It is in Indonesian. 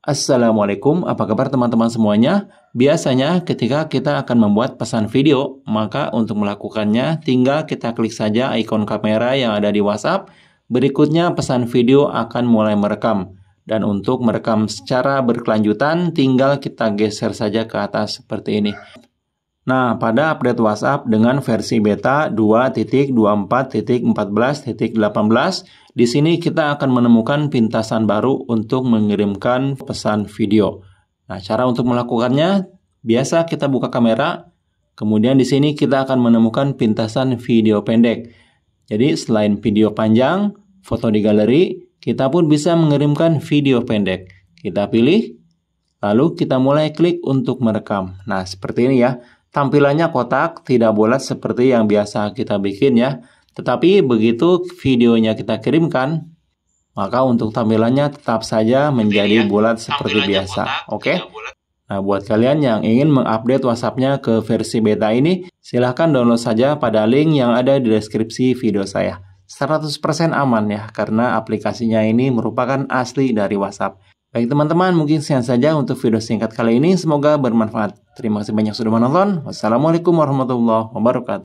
Assalamualaikum, apa kabar teman-teman semuanya? Biasanya ketika kita akan membuat pesan video, maka untuk melakukannya tinggal kita klik saja ikon kamera yang ada di WhatsApp. Berikutnya pesan video akan mulai merekam. Dan untuk merekam secara berkelanjutan, tinggal kita geser saja ke atas seperti ini. Nah, pada update WhatsApp dengan versi beta 2.24.14.18, di sini kita akan menemukan pintasan baru untuk mengirimkan pesan video. Nah, cara untuk melakukannya, biasa kita buka kamera, kemudian di sini kita akan menemukan pintasan video pendek. Jadi, selain video panjang, foto di galeri, kita pun bisa mengirimkan video pendek. Kita pilih, lalu kita mulai klik untuk merekam. Nah, seperti ini ya. Tampilannya kotak, tidak bulat seperti yang biasa kita bikin ya. Tetapi begitu videonya kita kirimkan, maka untuk tampilannya tetap saja menjadi ya, bulat seperti biasa. Oke? Okay? Nah, buat kalian yang ingin mengupdate WhatsApp-nya ke versi beta ini, silahkan download saja pada link yang ada di deskripsi video saya. 100% aman ya, karena aplikasinya ini merupakan asli dari WhatsApp. Baik teman-teman, mungkin sekian saja untuk video singkat kali ini. Semoga bermanfaat. Terima kasih banyak sudah menonton. Wassalamualaikum warahmatullahi wabarakatuh.